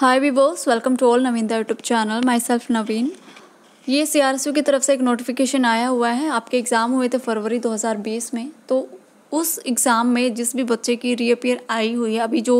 hi viewers welcome to all Naveen the YouTube channel myself Naveen ये सी की तरफ से एक नोटिफिकेशन आया हुआ है आपके एग्ज़ाम हुए थे फरवरी 2020 में तो उस एग्ज़ाम में जिस भी बच्चे की रीअपियर आई हुई है अभी जो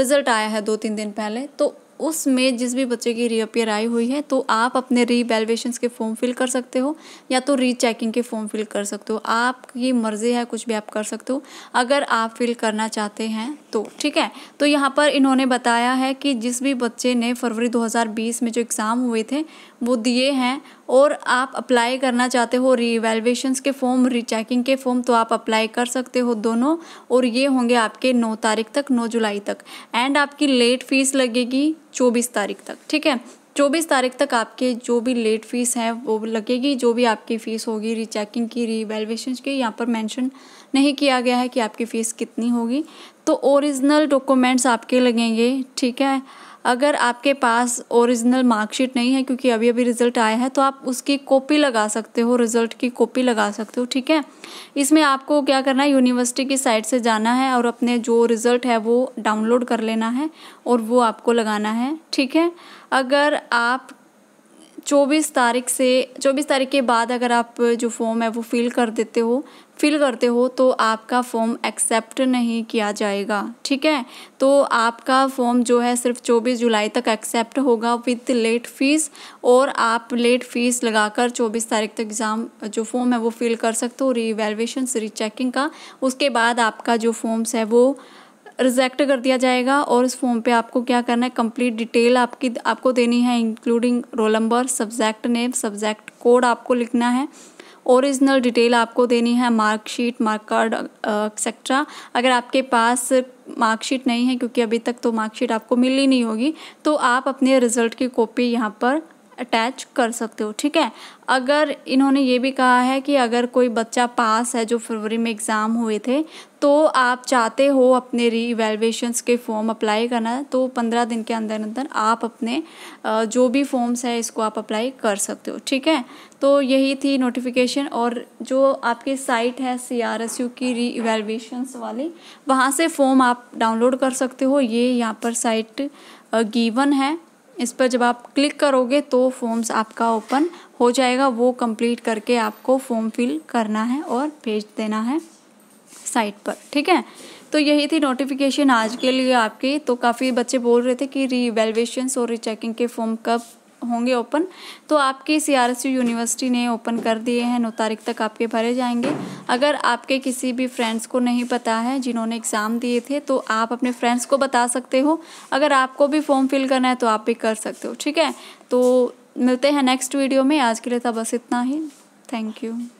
रिज़ल्ट आया है दो तीन दिन पहले तो उसमें जिस भी बच्चे की रीअपियर आई हुई है तो आप अपने रीवैल्युएशन के फॉर्म फिल कर सकते हो या तो रीचेकिंग के फॉर्म फिल कर सकते हो आपकी मर्ज़ी है कुछ भी आप कर सकते हो अगर आप फिल करना चाहते हैं तो ठीक है तो यहाँ पर इन्होंने बताया है कि जिस भी बच्चे ने फरवरी 2020 में जो एग्ज़ाम हुए थे वो दिए हैं और आप अप्लाई करना चाहते हो रीवैल्यूएशंस के फॉर्म रीचेकिंग के फॉर्म तो आप अप्लाई कर सकते हो दोनों और ये होंगे आपके नौ तारीख तक नौ जुलाई तक एंड आपकी लेट फीस लगेगी चौबीस तारीख तक ठीक है चौबीस तारीख तक आपके जो भी लेट फीस है वो लगेगी जो भी आपकी फ़ीस होगी रीचेकिंग की रीवैल्यूएशन की यहाँ पर मैंशन नहीं किया गया है कि आपकी फ़ीस कितनी होगी तो ओरिजिनल डॉक्यूमेंट्स आपके लगेंगे ठीक है अगर आपके पास ओरिजिनल मार्कशीट नहीं है क्योंकि अभी अभी रिज़ल्ट आया है तो आप उसकी कॉपी लगा सकते हो रिज़ल्ट की कॉपी लगा सकते हो ठीक है इसमें आपको क्या करना है यूनिवर्सिटी की साइट से जाना है और अपने जो रिज़ल्ट है वो डाउनलोड कर लेना है और वो आपको लगाना है ठीक है अगर आप चौबीस तारीख से चौबीस तारीख के बाद अगर आप जो फॉर्म है वो फिल कर देते हो फिल करते हो तो आपका फॉर्म एक्सेप्ट नहीं किया जाएगा ठीक है तो आपका फॉर्म जो है सिर्फ 24 जुलाई तक एक्सेप्ट होगा विद लेट फीस और आप लेट फीस लगाकर 24 तारीख तक एग्ज़ाम जो फॉर्म है वो फिल कर सकते हो रीवैल्यूशन रीचेकिंग का उसके बाद आपका जो फॉर्म्स है वो रिजेक्ट कर दिया जाएगा और उस फॉर्म पे आपको क्या करना है कंप्लीट डिटेल आपकी आपको देनी है including roll number subject name subject code आपको लिखना है ओरिजिनल डिटेल आपको देनी है मार्कशीट मार्क कार्ड एक्सेट्रा अगर आपके पास मार्कशीट नहीं है क्योंकि अभी तक तो मार्कशीट आपको मिली नहीं होगी तो आप अपने रिज़ल्ट की कॉपी यहाँ पर अटैच कर सकते हो ठीक है अगर इन्होंने ये भी कहा है कि अगर कोई बच्चा पास है जो फरवरी में एग्ज़ाम हुए थे तो आप चाहते हो अपने री रीवैल्यूएशंस के फॉर्म अप्लाई करना तो पंद्रह दिन के अंदर अंदर आप अपने जो भी फॉर्म्स है इसको आप अप्लाई कर सकते हो ठीक है तो यही थी नोटिफिकेशन और जो आपकी साइट है सी आर एस यू की री इवेल्यूशंस वाली वहाँ से फॉर्म आप डाउनलोड कर सकते हो ये यहाँ पर साइट गीवन है इस पर जब आप क्लिक करोगे तो फॉर्म्स आपका ओपन हो जाएगा वो कंप्लीट करके आपको फॉर्म फिल करना है और भेज देना है साइट पर ठीक है तो यही थी नोटिफिकेशन आज के लिए आपकी तो काफ़ी बच्चे बोल रहे थे कि री और रीचेकिंग के फॉर्म कब होंगे ओपन तो आपके सी आर एस यूनिवर्सिटी ने ओपन कर दिए हैं नौ तारीख तक आपके भरे जाएंगे अगर आपके किसी भी फ्रेंड्स को नहीं पता है जिन्होंने एग्ज़ाम दिए थे तो आप अपने फ्रेंड्स को बता सकते हो अगर आपको भी फॉर्म फिल करना है तो आप भी कर सकते हो ठीक है तो मिलते हैं नेक्स्ट वीडियो में आज के लिए था तो बस इतना ही थैंक यू